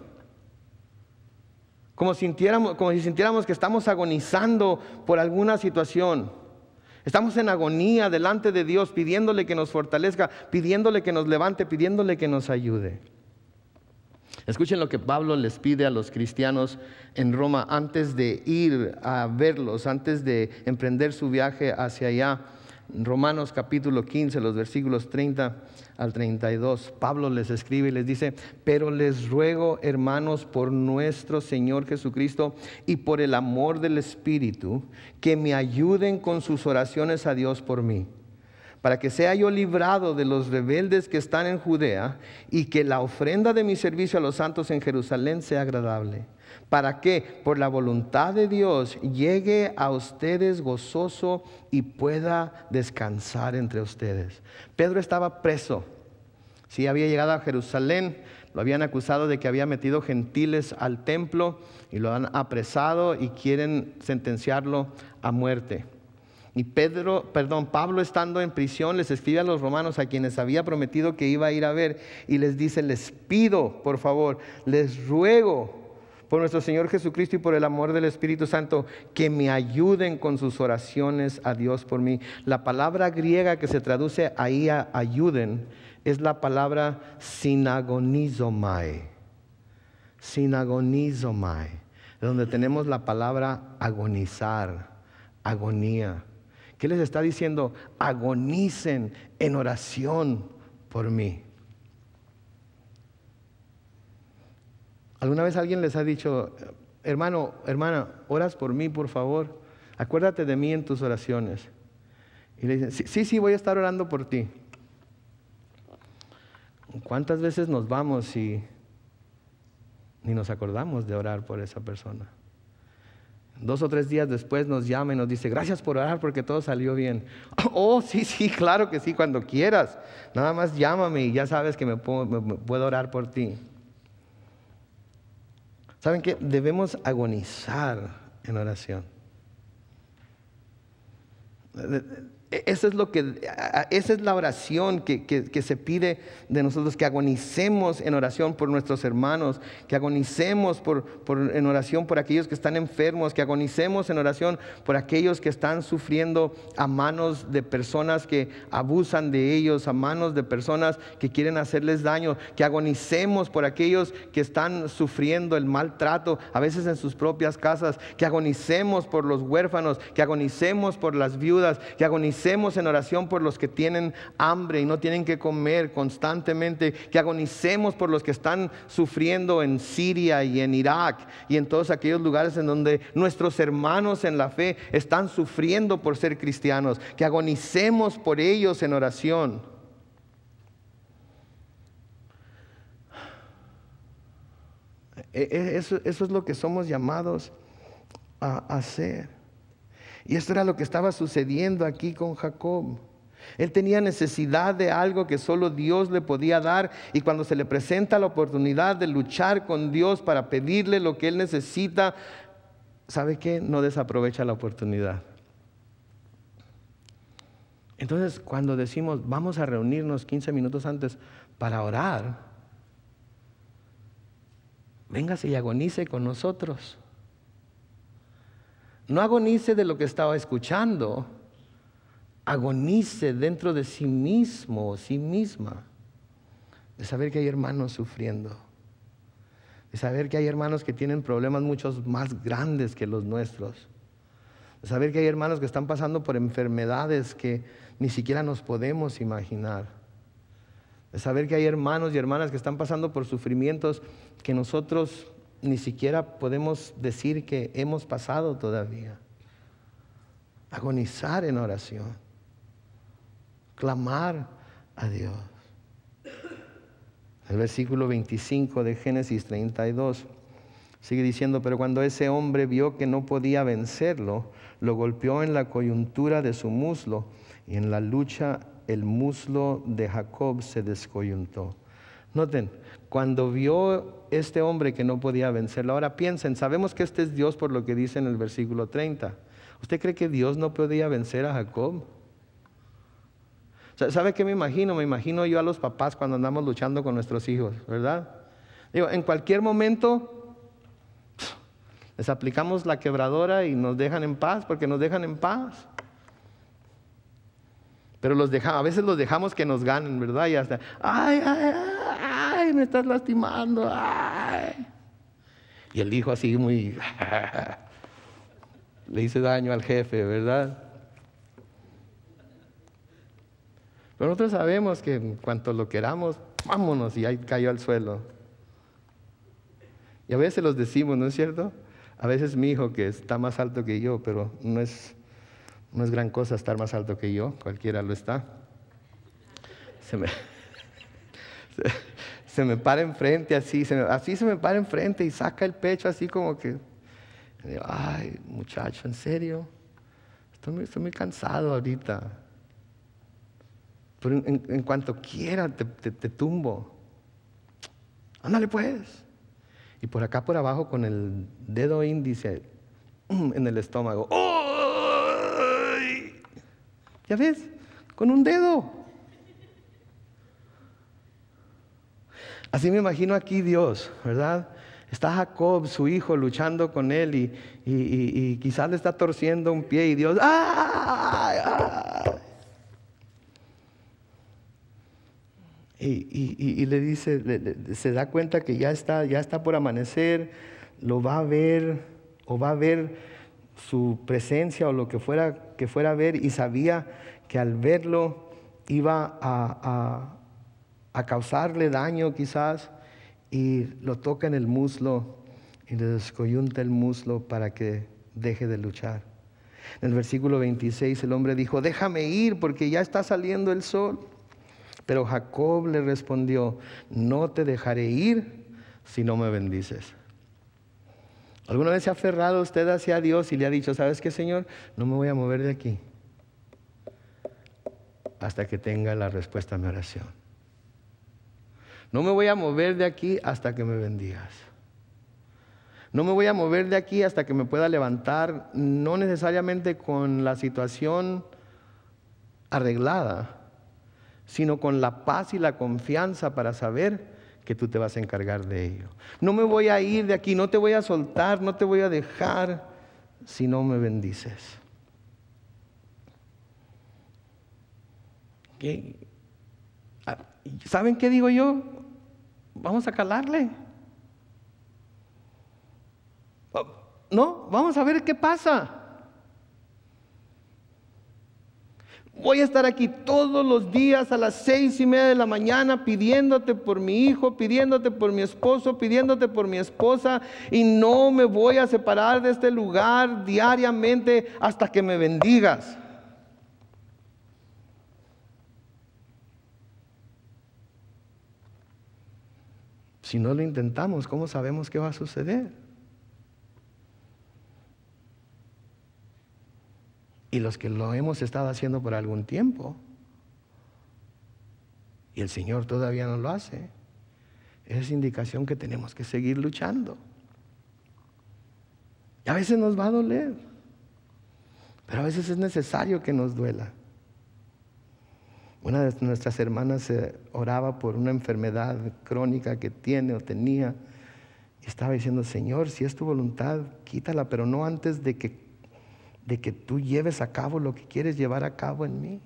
Como, sintiéramos, como si sintiéramos que estamos agonizando por alguna situación. Estamos en agonía delante de Dios, pidiéndole que nos fortalezca, pidiéndole que nos levante, pidiéndole que nos ayude. Escuchen lo que Pablo les pide a los cristianos en Roma antes de ir a verlos, antes de emprender su viaje hacia allá. Romanos capítulo 15, los versículos 30 al 32. Pablo les escribe y les dice, pero les ruego, hermanos, por nuestro Señor Jesucristo y por el amor del Espíritu, que me ayuden con sus oraciones a Dios por mí para que sea yo librado de los rebeldes que están en Judea y que la ofrenda de mi servicio a los santos en Jerusalén sea agradable, para que por la voluntad de Dios llegue a ustedes gozoso y pueda descansar entre ustedes. Pedro estaba preso, si había llegado a Jerusalén, lo habían acusado de que había metido gentiles al templo y lo han apresado y quieren sentenciarlo a muerte. Y Pedro, perdón, Pablo estando en prisión les escribe a los romanos a quienes había prometido que iba a ir a ver y les dice, les pido, por favor, les ruego por nuestro Señor Jesucristo y por el amor del Espíritu Santo, que me ayuden con sus oraciones a Dios por mí. La palabra griega que se traduce ahí a ayuden es la palabra sinagonizomai. Sinagonizomai, donde tenemos la palabra agonizar, agonía ¿Qué les está diciendo? Agonicen en oración por mí. ¿Alguna vez alguien les ha dicho, hermano, hermana, oras por mí, por favor? Acuérdate de mí en tus oraciones. Y le dicen, sí, sí, sí voy a estar orando por ti. ¿Cuántas veces nos vamos y ni nos acordamos de orar por esa persona? Dos o tres días después nos llama y nos dice, gracias por orar porque todo salió bien. Oh, sí, sí, claro que sí, cuando quieras. Nada más llámame y ya sabes que me puedo, orar por ti. ¿Saben qué? Debemos agonizar en oración. E-, eso es lo que, esa es la oración que, se pide de nosotros, que agonicemos en oración por nuestros hermanos, que agonicemos por, en oración por aquellos que están enfermos, que agonicemos en oración por aquellos que están sufriendo a manos de personas que abusan de ellos, a manos de personas que quieren hacerles daño, que agonicemos por aquellos que están sufriendo el maltrato, a veces en sus propias casas, que agonicemos por los huérfanos, que agonicemos por las viudas, que agonicemos agonicemos en oración por los que tienen hambre y no tienen que comer constantemente, que agonicemos por los que están sufriendo en Siria y en Irak y en todos aquellos lugares en donde nuestros hermanos en la fe están sufriendo por ser cristianos, que agonicemos por ellos en oración. E, e, eso, es lo que somos llamados a hacer. Y esto era lo que estaba sucediendo aquí con Jacob. Él tenía necesidad de algo que solo Dios le podía dar y cuando se le presenta la oportunidad de luchar con Dios para pedirle lo que él necesita, ¿sabe qué? No desaprovecha la oportunidad. Entonces, cuando decimos, vamos a reunirnos 15 minutos antes para orar, véngase y agonice con nosotros. No agonice de lo que estaba escuchando, agonice dentro de sí mismo o sí misma, de saber que hay hermanos sufriendo, de saber que hay hermanos que tienen problemas muchos más grandes que los nuestros, de saber que hay hermanos que están pasando por enfermedades que ni siquiera nos podemos imaginar, de saber que hay hermanos y hermanas que están pasando por sufrimientos que nosotros ni siquiera podemos decir que hemos pasado todavía. Agonizar en oración, clamar a Dios. El versículo 25 de Génesis 32 sigue diciendo, pero cuando ese hombre vio que no podía vencerlo, lo golpeó en la coyuntura de su muslo y en la lucha el muslo de Jacob se descoyuntó. Noten, cuando vio este hombre que no podía vencerlo. Ahora piensen, sabemos que este es Dios por lo que dice en el versículo 30. ¿Usted cree que Dios no podía vencer a Jacob? ¿Sabe qué me imagino? Me imagino yo a los papás cuando andamos luchando con nuestros hijos, ¿verdad? Digo, en cualquier momento les aplicamos la quebradora y nos dejan en paz porque nos dejan en paz. Pero los deja, a veces los dejamos que nos ganen, ¿verdad? Y hasta, ay, ay, ay me estás lastimando, Y el hijo así muy, le hice daño al jefe, ¿verdad? Pero nosotros sabemos que en cuanto lo queramos, vámonos, y ahí cayó al suelo. Y a veces los decimos, ¿no es cierto? A veces mi hijo que está más alto que yo, pero no es, no es gran cosa estar más alto que yo, cualquiera lo está. Se me... se me para enfrente así, así se me para enfrente y saca el pecho así como que, ay muchacho, en serio, estoy muy, cansado ahorita. Pero en, cuanto quiera te, tumbo. Ándale pues. Y por acá por abajo con el dedo índice en el estómago. ¡Oh! ¿Ya ves? Con un dedo. Así me imagino aquí Dios, ¿verdad? Está Jacob, su hijo, luchando con él y, y, quizás le está torciendo un pie y Dios, ¡ah! Y, le dice, se da cuenta que ya está, ya está por amanecer, lo va a ver o va a ver su presencia o lo que fuera que fuera a ver y sabía que al verlo iba a a causarle daño quizás y lo toca en el muslo y le descoyunta el muslo para que deje de luchar. En el versículo 26 el hombre dijo, déjame ir porque ya está saliendo el sol. Pero Jacob le respondió, no te dejaré ir si no me bendices. ¿Alguna vez se ha aferrado usted hacia Dios y le ha dicho, sabes qué, Señor, no me voy a mover de aquí hasta que tenga la respuesta a mi oración? No me voy a mover de aquí hasta que me bendigas. No me voy a mover de aquí hasta que me pueda levantar, no necesariamente con la situación arreglada, sino con la paz y la confianza para saber que tú te vas a encargar de ello. No me voy a ir de aquí, no te voy a soltar, no te voy a dejar si no me bendices. ¿Qué? Ah, ¿Saben qué digo yo? vamos a calarle. Oh, no, vamos a ver qué pasa. Voy a estar aquí todos los días a las seis y media de la mañana pidiéndote por mi hijo, pidiéndote por mi esposo, pidiéndote por mi esposa y no me voy a separar de este lugar diariamente hasta que me bendigas. Si no lo intentamos, ¿cómo sabemos qué va a suceder? Y los que lo hemos estado haciendo por algún tiempo, y el Señor todavía no lo hace, es indicación que tenemos que seguir luchando. Y a veces nos va a doler, pero a veces es necesario que nos duela. Una de nuestras hermanas eh, oraba por una enfermedad crónica que tiene o tenía. Y estaba diciendo, Señor, si es tu voluntad, quítala, pero no antes de que, de que tú lleves a cabo lo que quieres llevar a cabo en mí.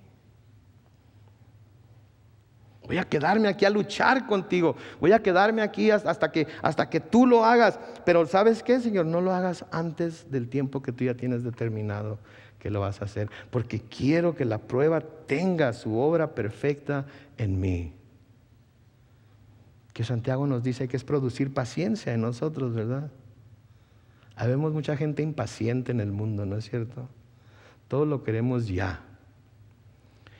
Voy a quedarme aquí a luchar contigo. Voy a quedarme aquí hasta que, hasta que tú lo hagas. Pero ¿sabes qué, Señor? No lo hagas antes del tiempo que tú ya tienes determinado que lo vas a hacer, porque quiero que la prueba tenga su obra perfecta en mí. Que Santiago nos dice que es producir paciencia en nosotros, ¿verdad? Habemos mucha gente impaciente en el mundo, ¿no es cierto? Todo lo queremos ya.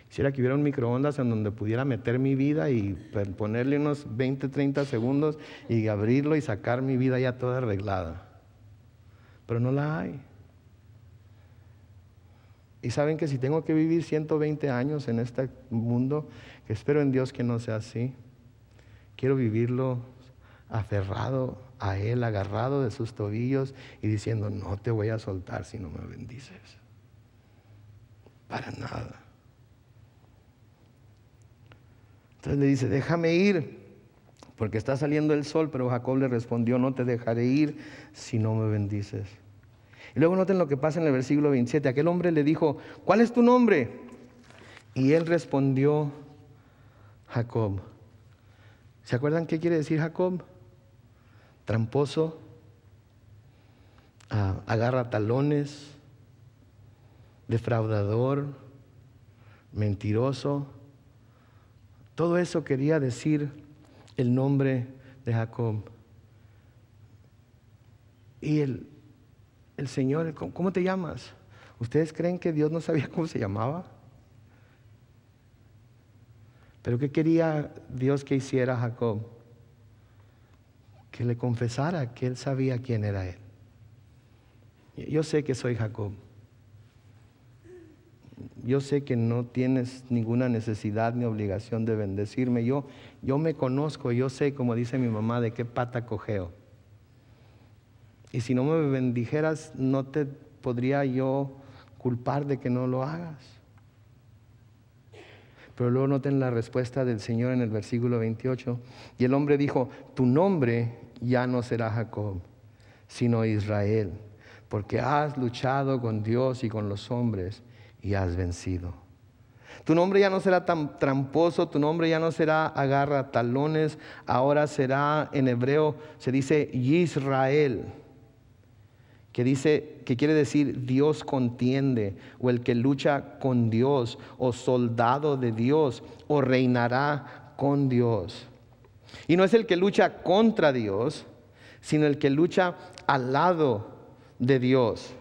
Quisiera que hubiera un microondas en donde pudiera meter mi vida y pues, ponerle unos 20, 30 segundos y abrirlo y sacar mi vida ya toda arreglada. Pero no la hay. Y saben que si tengo que vivir 120 años en este mundo, que espero en Dios que no sea así, quiero vivirlo aferrado a Él, agarrado de sus tobillos y diciendo, no te voy a soltar si no me bendices. Para nada. Entonces le dice, déjame ir, porque está saliendo el sol, pero Jacob le respondió, no te dejaré ir si no me bendices. Luego noten lo que pasa en el versículo 27. Aquel hombre le dijo, ¿cuál es tu nombre? Y él respondió, Jacob. ¿Se acuerdan qué quiere decir Jacob? Tramposo, ah, agarra talones, defraudador, mentiroso. Todo eso quería decir el nombre de Jacob. Y él el Señor, ¿cómo te llamas? ¿Ustedes creen que Dios no sabía cómo se llamaba? Pero ¿qué quería Dios que hiciera Jacob? Que le confesara que él sabía quién era él. Yo sé que soy Jacob. Yo sé que no tienes ninguna necesidad ni obligación de bendecirme. Yo, yo me conozco, yo sé, como dice mi mamá, de qué pata cojeo. Y si no me bendijeras, no te podría yo culpar de que no lo hagas. Pero luego noten la respuesta del Señor en el versículo 28. Y el hombre dijo, tu nombre ya no será Jacob, sino Israel, porque has luchado con Dios y con los hombres y has vencido. Tu nombre ya no será tan tramposo, tu nombre ya no será agarra talones, ahora será en hebreo, se dice Israel que dice, que quiere decir Dios contiende, o el que lucha con Dios, o soldado de Dios, o reinará con Dios. Y no es el que lucha contra Dios, sino el que lucha al lado de Dios.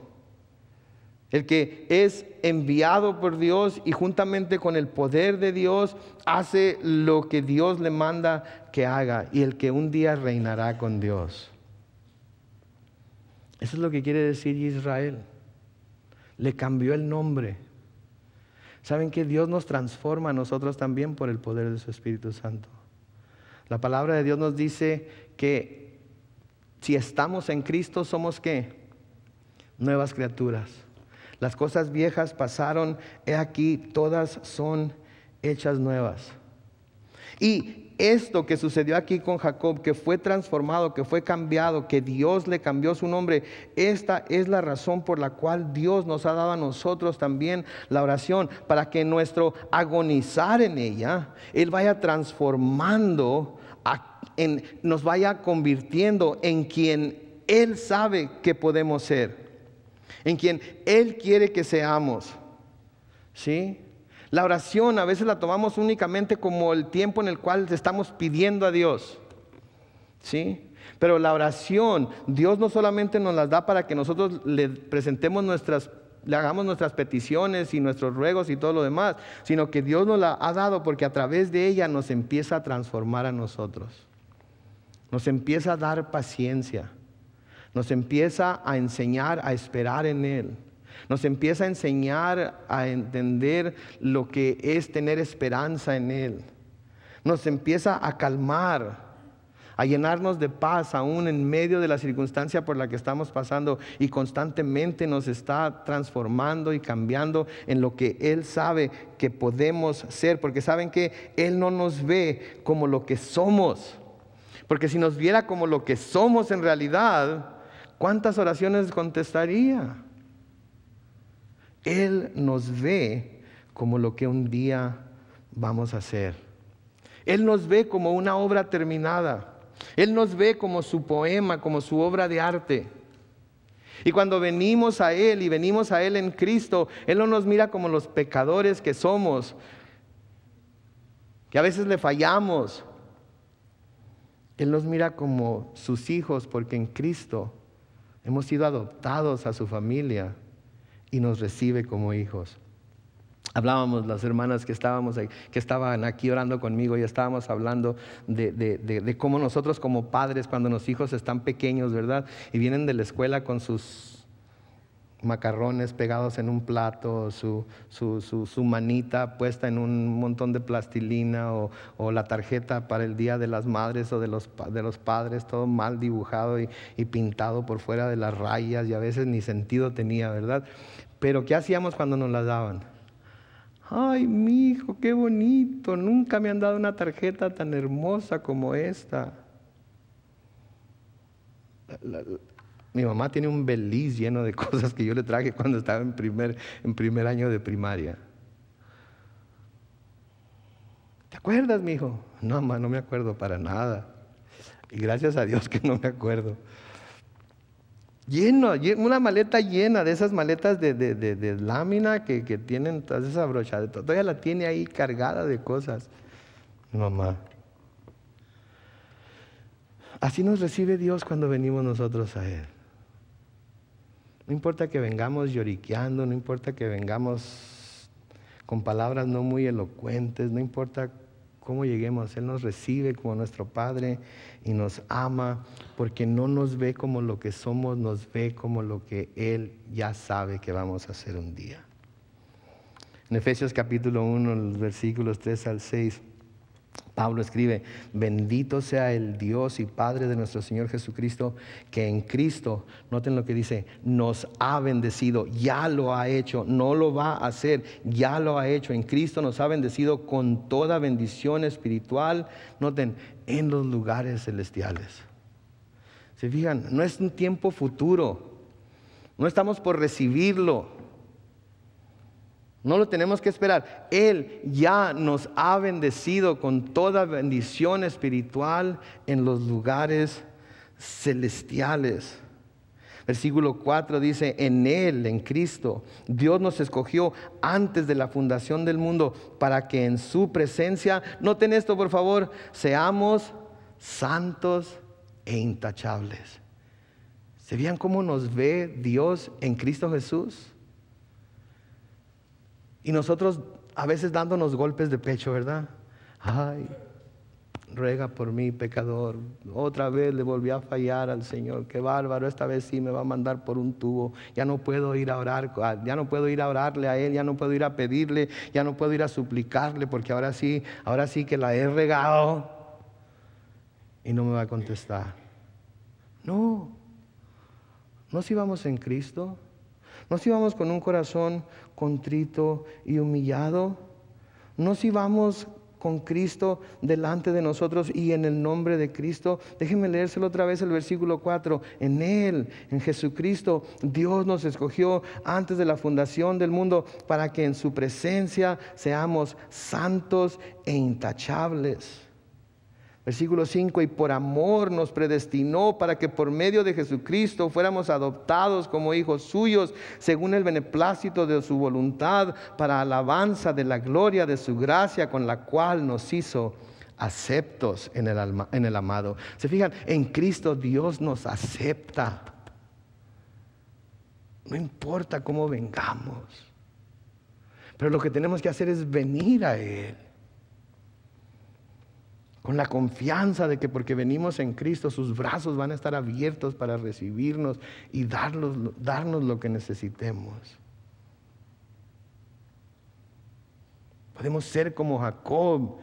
El que es enviado por Dios y juntamente con el poder de Dios hace lo que Dios le manda que haga y el que un día reinará con Dios. Eso es lo que quiere decir Israel. Le cambió el nombre. Saben que Dios nos transforma a nosotros también por el poder de su Espíritu Santo. La palabra de Dios nos dice que si estamos en Cristo somos qué? Nuevas criaturas. Las cosas viejas pasaron, he aquí, todas son hechas nuevas. Y esto que sucedió aquí con Jacob, que fue transformado, que fue cambiado, que Dios le cambió su nombre, esta es la razón por la cual Dios nos ha dado a nosotros también la oración, para que nuestro agonizar en ella, Él vaya transformando, en, nos vaya convirtiendo en quien Él sabe que podemos ser, en quien Él quiere que seamos. ¿Sí? La oración a veces la tomamos únicamente como el tiempo en el cual estamos pidiendo a Dios. ¿Sí? Pero la oración, Dios no solamente nos la da para que nosotros le presentemos nuestras le hagamos nuestras peticiones y nuestros ruegos y todo lo demás, sino que Dios nos la ha dado porque a través de ella nos empieza a transformar a nosotros. Nos empieza a dar paciencia. Nos empieza a enseñar a esperar en él nos empieza a enseñar a entender lo que es tener esperanza en Él. Nos empieza a calmar, a llenarnos de paz aún en medio de la circunstancia por la que estamos pasando y constantemente nos está transformando y cambiando en lo que Él sabe que podemos ser, porque saben que Él no nos ve como lo que somos, porque si nos viera como lo que somos en realidad, ¿cuántas oraciones contestaría? Él nos ve como lo que un día vamos a hacer. Él nos ve como una obra terminada. Él nos ve como su poema, como su obra de arte. Y cuando venimos a Él y venimos a Él en Cristo, Él no nos mira como los pecadores que somos, que a veces le fallamos. Él nos mira como sus hijos porque en Cristo hemos sido adoptados a su familia y nos recibe como hijos. Hablábamos las hermanas que, estábamos, que estaban aquí orando conmigo y estábamos hablando de, cómo nosotros como padres cuando los hijos están pequeños, ¿verdad? Y vienen de la escuela con sus macarrones pegados en un plato, su, manita puesta en un montón de plastilina o, la tarjeta para el Día de las Madres o de los, de los padres, todo mal dibujado y pintado por fuera de las rayas y a veces ni sentido tenía, ¿verdad? Pero ¿qué hacíamos cuando nos las daban? Ay, mi hijo, qué bonito, nunca me han dado una tarjeta tan hermosa como esta. mi mamá tiene un beliz lleno de cosas que yo le traje cuando estaba en primer, en primer año de primaria. ¿Te acuerdas, mi hijo? No, mamá, no me acuerdo para nada. Y gracias a Dios que no me acuerdo. Lleno, una maleta llena de esas maletas de, lámina que, que tienen todas esas brochas. Todavía la tiene ahí cargada de cosas. Mamá. Así nos recibe Dios cuando venimos nosotros a Él. No importa que vengamos lloriqueando, no importa que vengamos con palabras no muy elocuentes, no importa cómo lleguemos. Él nos recibe como nuestro Padre y nos ama porque no nos ve como lo que somos, nos ve como lo que Él ya sabe que vamos a hacer un día. En Efesios capítulo 1, versículos 3 al 6. Pablo escribe, bendito sea el Dios y Padre de nuestro Señor Jesucristo, que en Cristo, noten lo que dice, nos ha bendecido, ya lo ha hecho, no lo va a hacer, ya lo ha hecho, en Cristo nos ha bendecido con toda bendición espiritual, noten, en los lugares celestiales. Se fijan, no es un tiempo futuro, no estamos por recibirlo, no lo tenemos que esperar. Él ya nos ha bendecido con toda bendición espiritual en los lugares celestiales. Versículo 4 dice, en Él, en Cristo, Dios nos escogió antes de la fundación del mundo para que en su presencia, noten esto por favor, seamos santos e intachables. ¿Se vean cómo nos ve Dios en Cristo Jesús? Y nosotros a veces dándonos golpes de pecho, ¿verdad? Ay, ruega por mí, pecador. Otra vez le volví a fallar al Señor. Qué bárbaro, esta vez sí me va a mandar por un tubo. Ya no puedo ir a orar, ah, ya no puedo ir a orarle a Él, ya no puedo ir a pedirle, ya no puedo ir a suplicarle, porque ahora sí, ahora sí que la he regado y no me va a contestar. No, no si vamos en Cristo, no si vamos con un corazón contrito y humillado? No si vamos con Cristo delante de nosotros y en el nombre de Cristo. Déjenme leérselo otra vez el versículo 4. En Él, en Jesucristo, Dios nos escogió antes de la fundación del mundo para que en su presencia seamos santos e intachables. Versículo 5, y por amor nos predestinó para que por medio de Jesucristo fuéramos adoptados como hijos suyos, según el beneplácito de su voluntad, para alabanza de la gloria de su gracia con la cual nos hizo aceptos en el, en el amado. Se fijan, en Cristo Dios nos acepta. No importa cómo vengamos, pero lo que tenemos que hacer es venir a Él con la confianza de que porque venimos en Cristo, sus brazos van a estar abiertos para recibirnos y darnos, darnos lo que necesitemos. Podemos ser como Jacob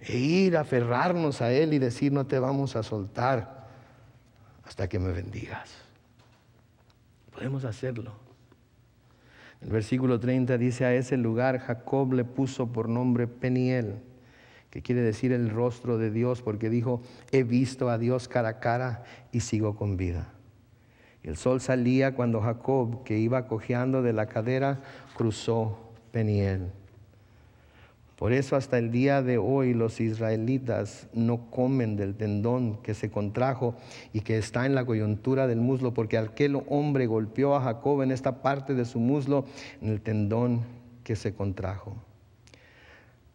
e ir a aferrarnos a Él y decir, no te vamos a soltar hasta que me bendigas. Podemos hacerlo. El versículo 30 dice, a ese lugar Jacob le puso por nombre Peniel que quiere decir el rostro de Dios, porque dijo, he visto a Dios cara a cara y sigo con vida. El sol salía cuando Jacob, que iba cojeando de la cadera, cruzó Peniel. Por eso hasta el día de hoy los israelitas no comen del tendón que se contrajo y que está en la coyuntura del muslo, porque aquel hombre golpeó a Jacob en esta parte de su muslo, en el tendón que se contrajo.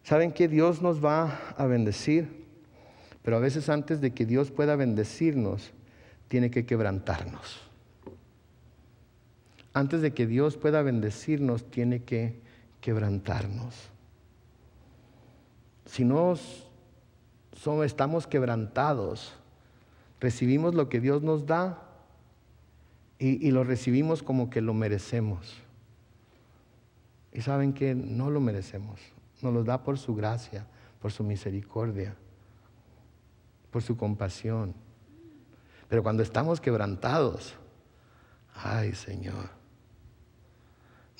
¿Saben que Dios nos va a bendecir? Pero a veces antes de que Dios pueda bendecirnos, tiene que quebrantarnos. Antes de que Dios pueda bendecirnos, tiene que quebrantarnos. Si no somos, estamos quebrantados, recibimos lo que Dios nos da y lo recibimos como que lo merecemos. Y saben que no lo merecemos. Nos los da por su gracia, por su misericordia, por su compasión. Pero cuando estamos quebrantados, ay Señor,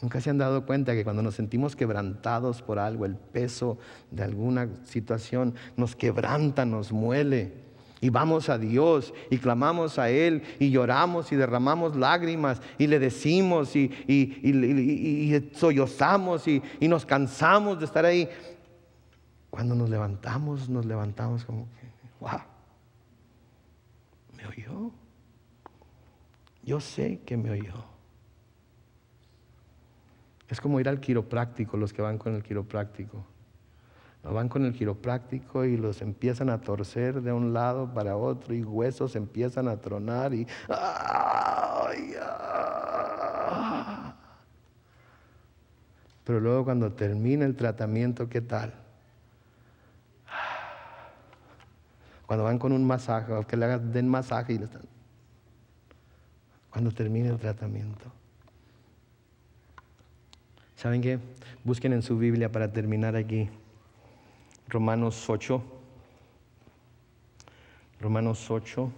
nunca se han dado cuenta que cuando nos sentimos quebrantados por algo, el peso de alguna situación nos quebranta, nos muele y vamos a Dios y clamamos a Él y lloramos y derramamos lágrimas y le decimos y, y, sollozamos y, nos cansamos de estar ahí. Cuando nos levantamos, nos levantamos como que, wow, me oyó. Yo sé que me oyó. Es como ir al quiropráctico, los que van con el quiropráctico. Van con el quiropráctico y los empiezan a torcer de un lado para otro y huesos empiezan a tronar y... Ah! Pero luego cuando termina el tratamiento, ¿qué tal? Cuando van con un masaje, que le den masaje y están... Cuando termina el tratamiento. ¿Saben qué? Busquen en su Biblia para terminar aquí. Romanos 8. Romanos 8.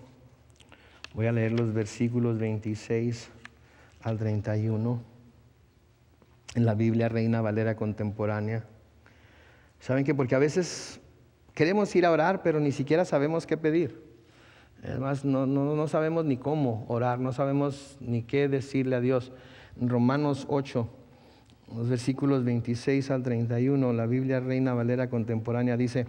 Voy a leer los versículos 26 al 31 en la Biblia Reina Valera Contemporánea. ¿Saben que Porque a veces queremos ir a orar, pero ni siquiera sabemos qué pedir. Además, no, no sabemos ni cómo orar, no sabemos ni qué decirle a Dios. Romanos 8, los versículos 26 al 31, la Biblia Reina Valera Contemporánea dice,